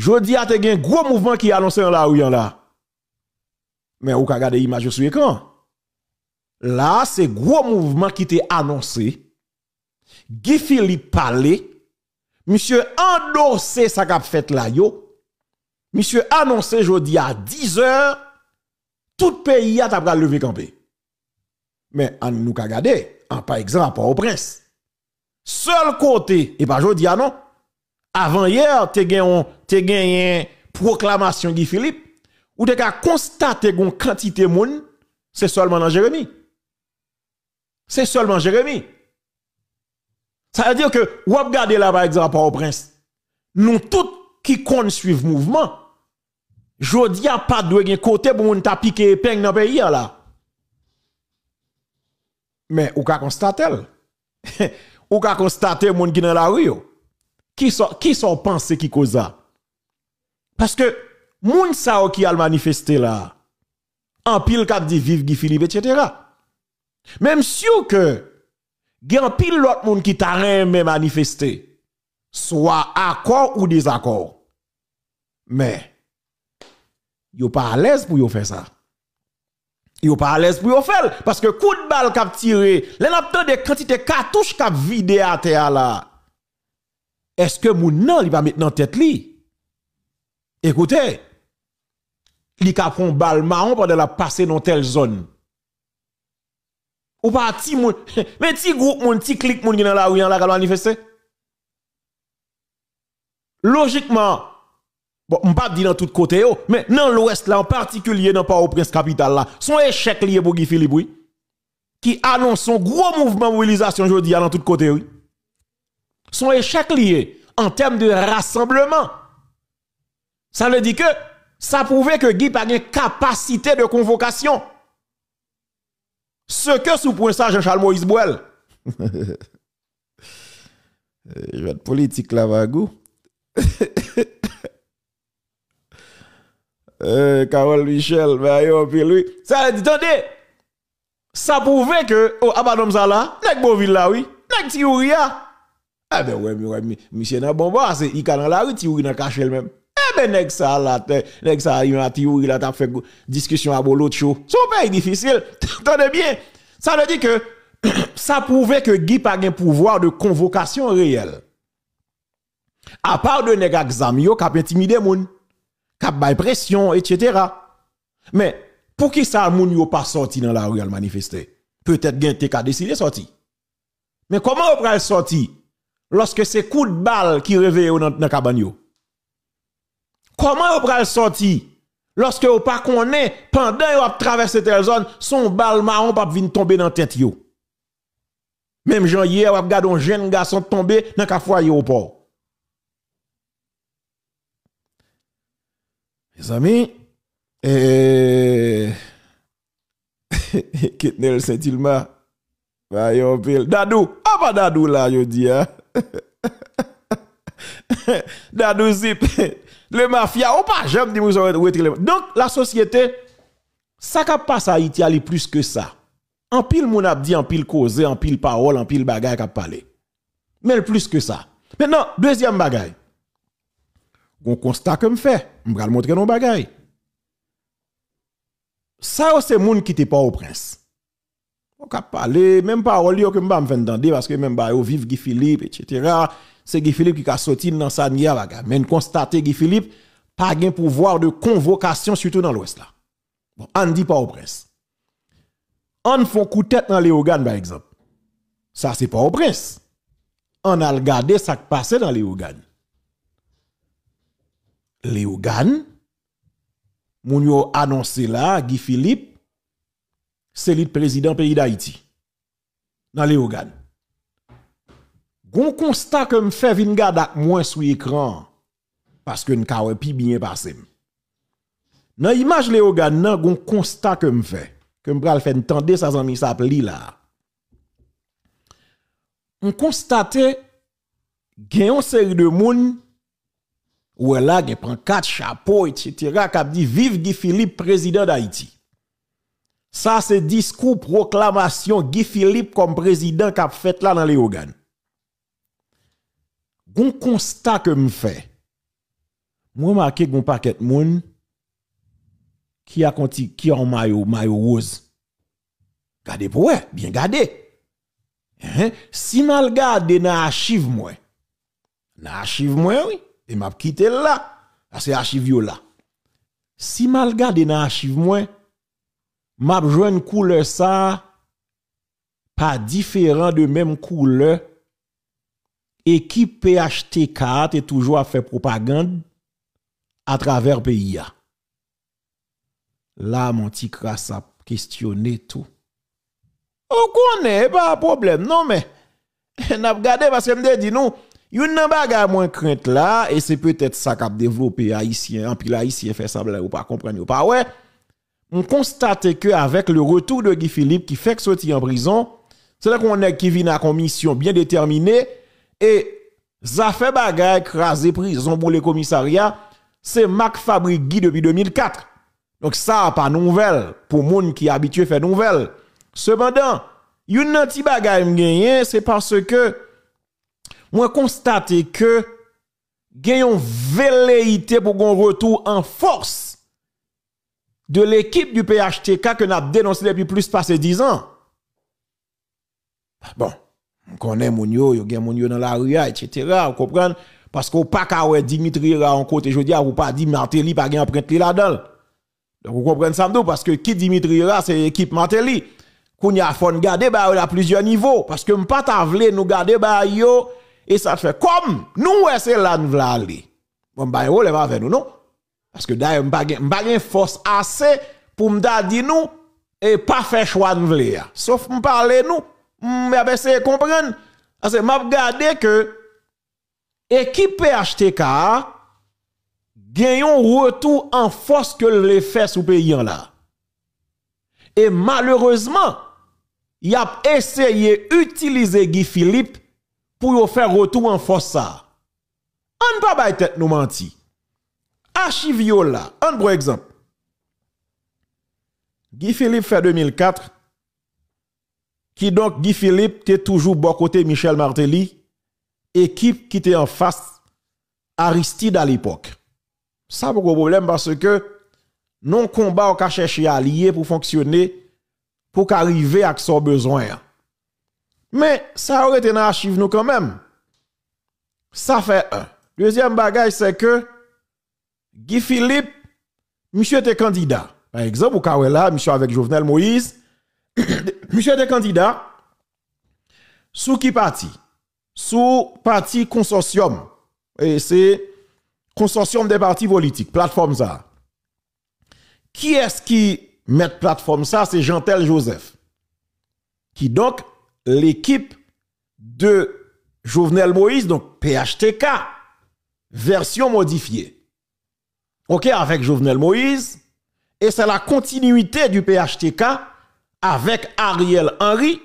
Jodi a te gen gros mouvement qui annoncé en la ou en hein, là. Mais ou ka gade image sur écran. Là, c'est gros mouvement qui te annoncé. Guy Philippe parle, monsieur endosse sa kap fait la yo. Monsieur annoncé jodi à 10 heures, tout pays a t'a levé lever campé. Mais an nous ka gade, en par exemple au prince. Seul côté et pas jodi ah non avant hier, tu as une proclamation de Philippe, ou tu as constaté une quantité de monde, c'est seulement dans Jérémie. C'est seulement Jérémie. Ça veut dire que, ou regardez là par exemple au prince, nous tous qui comptent suivre le mouvement, jodi a pas de côté pour moun ta piqué dans dans pays là. Mais ou ka constaté? ou ka les moun qui dans la rue qui sont pensés qui causa? Parce que moun sa qui a manifesté là en pile cap dit vive Guy Philippe etc. Même sûr que un pile l'autre monde qui t'a même manifesté soit accord ou désaccord. Mais yo pas à l'aise pour yo faire ça. Yo pas à l'aise pour yo faire parce que coup de balle cap tiré, les a de quantité cartouche cap vidé à terre là est-ce que mon il va la tête lui écoutez il ka un balle marron pendant la passer dans telle zone ou pas ti moun mais ti groupe moun petit clique moun qui dans la rue la manifester logiquement Bon, on pas dire dans tout côté oh, mais dans l'ouest là en particulier dans pas au prince capitale là, son échec lié pour Guy Philippe oui, qui annonce son gros mouvement mobilisation aujourd'hui dans tout côté oui son échec lié en termes de rassemblement. Ça veut dire que ça prouvait que Guy a une capacité de convocation. Ce que sous point ça Jean-Charles Moïse Boel. Je vais être politique là bagou. euh, Carole Michel, va bah, yo, lui. Ça dit, attendez, ça prouvait que, oh, Abadom ah, Zala, nèg là, oui, nèg Tiouria, eh ben ouais, ouais, monsieur n'a bon c'est il dans la rue, il dans cachel même. Eh ben nèg ça là, nèg ça il a tiré là t'a fait discussion à l'autre chose. Son pays difficile. T'entendez bien Ça veut dire que ça prouvait que Guy pas un pouvoir de convocation réel À part de nèg examen yo qui intimidé moun, qui bay pression etc. Mais pour qui ça moun yo pas sorti dans la rue à manifester Peut-être gen t'es décidé de sortir. Mais comment on va sortir Lorske se kou d'bal ki reveye yo nan kabanyo Koman yo pral santi Lorske yo pa konen Pendan yo ap travese tel zon Son bal maon pap vin tombe nan tet yo Mem jan ye yo ap gadon jen ga son tombe Nan ka fwa yo po Mes ami Eee eh, eh, Kitne l sentilman Bayon pil Dadou A pa dadou la yo di ha ah? le le mafia, ou pas jamais Donc, la société, ça qui passe à Haïti, plus que ça. En pile, mon abdi dit, en pile cause, en pile parole, en pile bagaille qui parlé. Mais plus que ça. Maintenant, deuxième bagaille. On constate que me fait. Je vais montrer nos bagailles. Ça, c'est monde qui n'était pas au prince. On peut parler, même parole que m'ba me entendre parce que même ba yo vive Guy Philippe etc. C'est Guy Philippe qui a sorti dans sa nia baga. Mais constater Guy Philippe pas de pouvoir de convocation surtout dans l'ouest là. Bon, on dit pas au prince. On fait coup tête dans les par exemple. Ça c'est pas au prince. On a regardé ça qui passait dans les Ougans. Les mon yo annoncé là Guy Philippe c'est le président pays d'Haïti. Dans les organes. Gon constat que me fait Vingada moins sur écran parce que n'ka pi bien passé. Dans l'image les organes nan gon constat que me fait que me pral faire tendre sa zanmi ça pli là. On constate gen une série de moun ou là gen prend quatre chapeaux etc. k'ap dit vive Guy Philippe président d'Haïti. Ça, c'est discours proclamation Guy Philippe comme président qui a fait là dans les organes. Gon constat que me fait. Moi marqué gon paquet moun qui a conti qui en maillot maillot rose. Gardez pour ouais, bien gardez. Hein? Si mal gardé dans archive moi. Dans archive moi oui, et m'a quitté là. C'est archive là. Si mal gardé dans archive moi, m'a une couleur ça pas différent de même couleur Et qui équipe PHTK est toujours à faire propagande à travers pays là mon petit crasse a questionné tout on connaît pas problème non mais n'a regardé parce que me dit nous Yon nan pas moins crainte là et c'est peut-être ça qu'a développé haïtien en pile haïtien fait semblant ou pas comprendre ou pas ouais on constate que avec le retour de Guy Philippe qui fait que sorti en prison, c'est là qu'on est qui vient à la commission bien déterminée et ça fait bagaille écraser prison pour les commissariats, c'est Mac Fabrique Guy depuis 2004. Donc ça pas nouvelle pour monde qui est habitué faire nouvelle. Cependant, une petit bagaille c'est parce que moi constate que une velléité pour qu'on retour en force de l'équipe du PHTK que nous dénoncé depuis plus de 10 ans. Bah, bon, on connaît Mounio, yo, y a mon dans la rue, etc. Vous comprenez? Parce qu'on pas qu'à Dimitri là en côté, je dis, ou pas dit Martelly, pas gen empreinte là-dedans. Donc vous comprenez ça, parce que qui Dimitri là, c'est l'équipe Martelly. Qu'on y a gardé, garder, bah, a plusieurs niveaux. Parce que pas ta vle nous garder, bah, yo, et ça fait comme nous, c'est là, nous voulons aller. Bon, bah, yo, va avec nous, non? Parce que d'ailleurs, je n'ai pas force assez pour me dire nous et pas faire choix de nous. Sauf que je nous, Mais vais essayer de comprendre. Parce que je regardé que l'équipe HTK gagne un retour en force que l'effet fait sous pays là. Et malheureusement, il a essayé d'utiliser Guy Philippe pour faire retour en force ça. On ne peut pas être nous mentir archiviola. Un bon exemple. Guy Philippe fait 2004, qui donc Guy Philippe était toujours bon côté Michel Martelly, équipe qui était en face Aristide à l'époque. Ça, beaucoup problème parce que non combat on cherché à allier pour fonctionner, pour qu'arriver à son besoin. Mais ça aurait été dans l'archive nous quand même. Ça fait un. Deuxième bagage, c'est que Guy Philippe, monsieur était candidat. Par exemple, au cas là, monsieur avec Jovenel Moïse, monsieur était candidat sous qui parti? Sous parti consortium. Et c'est consortium des partis politiques, plateforme ça. Qui est-ce qui met plateforme ça? C'est Jean-Tel Joseph. Qui donc l'équipe de Jovenel Moïse, donc PHTK, version modifiée. OK, avec Jovenel Moïse. Et c'est la continuité du PHTK avec Ariel Henry,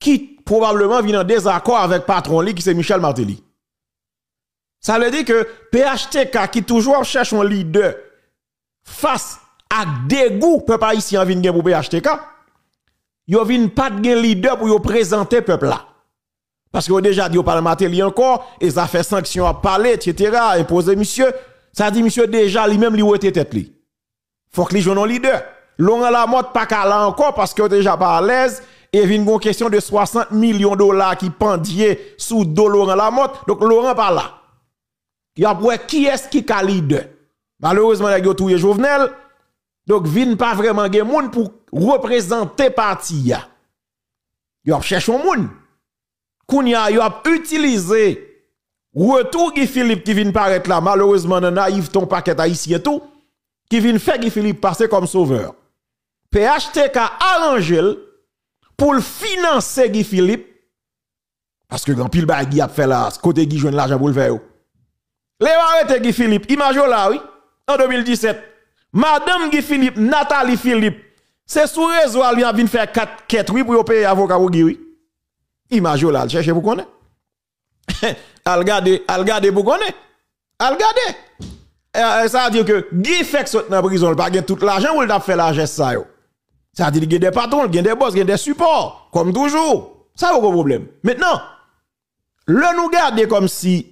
qui probablement vient en désaccord avec patron qui c'est Michel Martelly. Ça veut dire que PHTK, qui toujours cherche un leader face à dégoût, peuple haïtien vient pour PHTK, yo vient pas de leader pour yo présenter peuple là. Parce que déjà dit au Martelly encore, et ça fait sanction à parler, etc., et poser monsieur, ça dit, monsieur, déjà, lui-même, lui, était tête, lui. Faut que lui joue ont leader. Laurent Lamotte, pas qu'à là encore, parce que déjà pas à l'aise. Et il y a une question de 60 millions de dollars qui pendient sous dos Laurent Lamotte. Donc, Laurent pas là. Il y a qui est-ce qui est leader. Malheureusement, il y a tout Jovenel. Donc, vin pas vraiment de monde pour représenter parti Il a cherché un monde. Kounya a utilisé Retour Guy Philippe qui vient paraître là, malheureusement, on naïf ton paquet et tout, qui vient faire Guy Philippe passer comme sauveur. PHTK arrangé pour financer Guy Philippe, parce que grand pile Guy a fait là, côté Guy joue l'argent pour le faire. Oh. Les arrêté Guy Philippe, image là, oui, en 2017. Madame Guy Philippe, Nathalie Philippe, c'est sous réseau, elle vient faire 4 quêtes, oui, pour payer avocat pour Guy, oui. Image là, cherchez, vous connaissez al gade, al gade pou Al gade. Eh, eh, ça veut dire que qui fait que dans la prison, pas tout l'argent ou il a fait l'argent ça Ça veut dire qu'il y a des patrons, il y des boss, il y a des supports comme toujours. Ça aucun problème. Maintenant, le nous garder comme si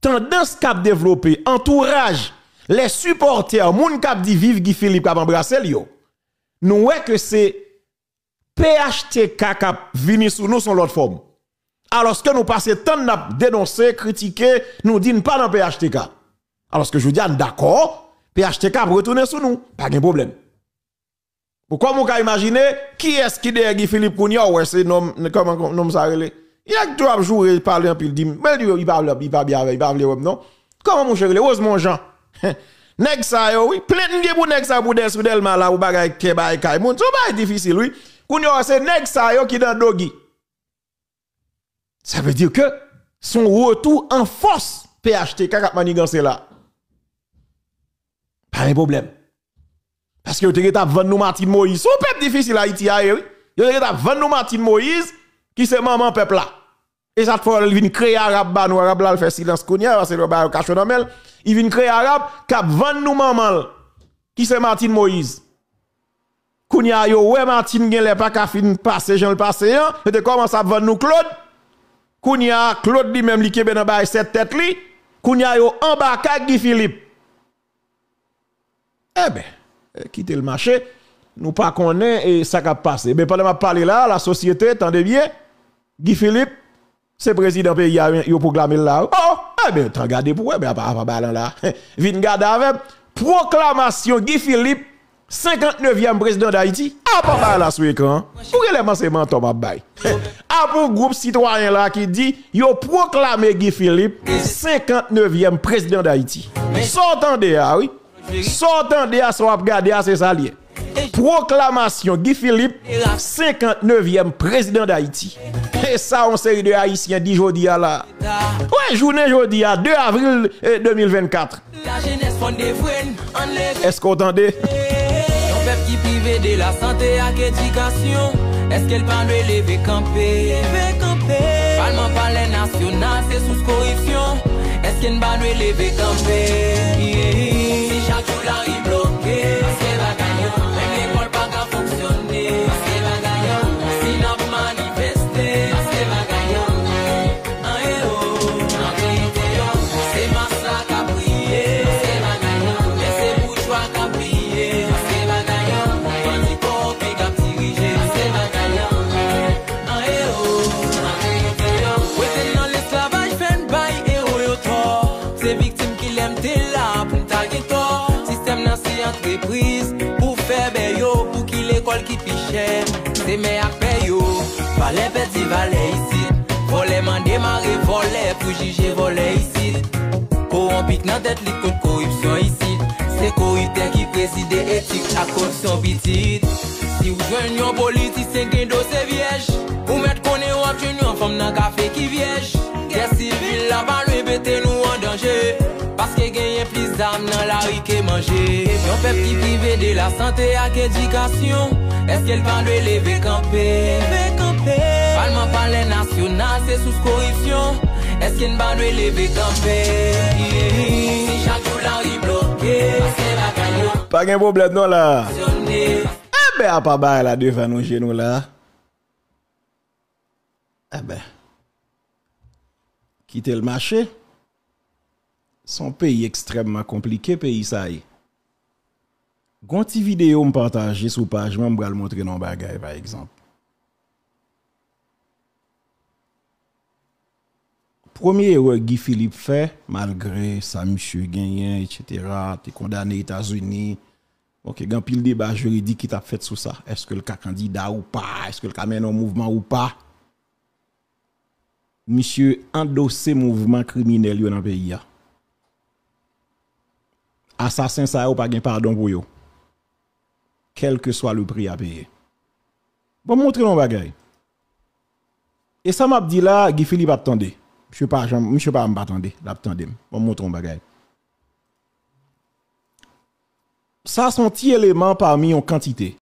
tendance cap développé entourage les supporters moun cap dit vive Guy Philippe embrasser yo. Nous voyons que c'est PHTK cap venir sur nous son l'autre forme. Alors que nous passons tant de dénoncer, critiquer, nous disons pas dans PHTK. Alors que je dis, d'accord, PHTK retourner sur nous, pas de problème. Pourquoi vous pouvez imaginer qui est-ce qui derrière Philippe Kounia ou c'est nom comment nom ça relé Il y a que trois jours il parle dit mais il parle il parle bien il parle non Comment mon cher est mon Jean Nèg ça oui plein de pour nèg ça pour des sous là ou bagay ke bay kay pas difficile oui Kounia c'est nèg ça qui qui dans dogi ça veut dire que son retour en force PHT cap manigancé là. Pas de problème. Parce que vous avez vendu nous Martin Moïse. Son peuple difficile Haïti, ah, eh oui. Vous avez vendu nous Martin Moïse, qui c'est maman peuple là. Et cette fois, il vient créer arabe, bah, nous arabe là, il silence qu'on y a, parce que le cache dans Il vient créer arabe, cap vendre nous maman, qui c'est Martin Moïse. Qu'on y a, yo, ouais, Martin, il pas qu'à fin passer, j'en le passé, il hein. comment à vendre nous Claude. Kounia, Claude lui-même li kebe nan cette tête li, Kounia yo en bas Guy Philippe. Eh ben, eh, quitte le marché, nous pas connaît et ça va passer. Ben, Mais pendant m'a parle là, la société, attendez bien, Guy Philippe, c'est président pays, il a proclamé là. Oh, eh ben, t'en garder pour, eh ben, pas là. Vin garde avec proclamation Guy Philippe 59e président d'Haïti, a pas là la l'écran. Pour élément, c'est menton ma A pour groupe citoyen là qui dit, yo proclamé Guy Philippe 59e président d'Haïti. Sortant de ah oui. Sortant de à ses alliés. Proclamation Guy Philippe 59e président d'Haïti. Et ça, on série de Haïtiens dit jodi ah, à la Ouais, journée jodi à 2 avril 2024. Euh, Est-ce qu'on entendait? Eh, qui privait de la santé à l'éducation Est-ce qu'elle va lever camper Lever camper Parlement par les nationales, c'est sous corruption Est-ce qu'elle va nous lever camper yeah. Si chaque jour la rive bloquée pour faire meilleur ben pour qu'il école qui piche c'est meilleur payo valet petit valet ici Volet m'en démarré, voler pour juger voler ici pour un pic tête les corruption ici c'est corrupté qui préside qui la corruption petite si vous jouez un politicien qui dossier vierge pour mettre qu'on est en train en forme un café qui vierge guerre civile la bas lui mettez nous en danger parce que gagne plus d'âme dans la rue et manger Pef ki prive de la sante ak edikasyon Eske l pa dwe leve kampen Palman palen nasyonal se sous koripsyon Eske l pa dwe leve kampen Si chakou la ou i bloke Pag en bo bled nou la Ebe apabare la devan nou genou la Ebe Kite l mache Son peyi ekstremman komplike peyi sa yi Gonti vidéo me partager sur page, moi vais montrer dans bagay par exemple. Premier erreur Guy Philippe fait, malgré ça, monsieur gagné, etc., t'es condamné aux États-Unis. Ok, il y a un pile débat juridique qui t'a fait sous ça. Est-ce que le cas candidat ou pas? Est-ce que le cas mène un mouvement ou pas? Monsieur endossé mouvement criminel dans le pays. Assassin ça ou pas pardon pour yo quel que soit le prix à payer. Bon, montrer mon bagage. Et ça m'a dit là, Guy Philippe attendait. sais pas sais pas l'attendait. Bon, montrer nos Ça sont éléments parmi en quantité.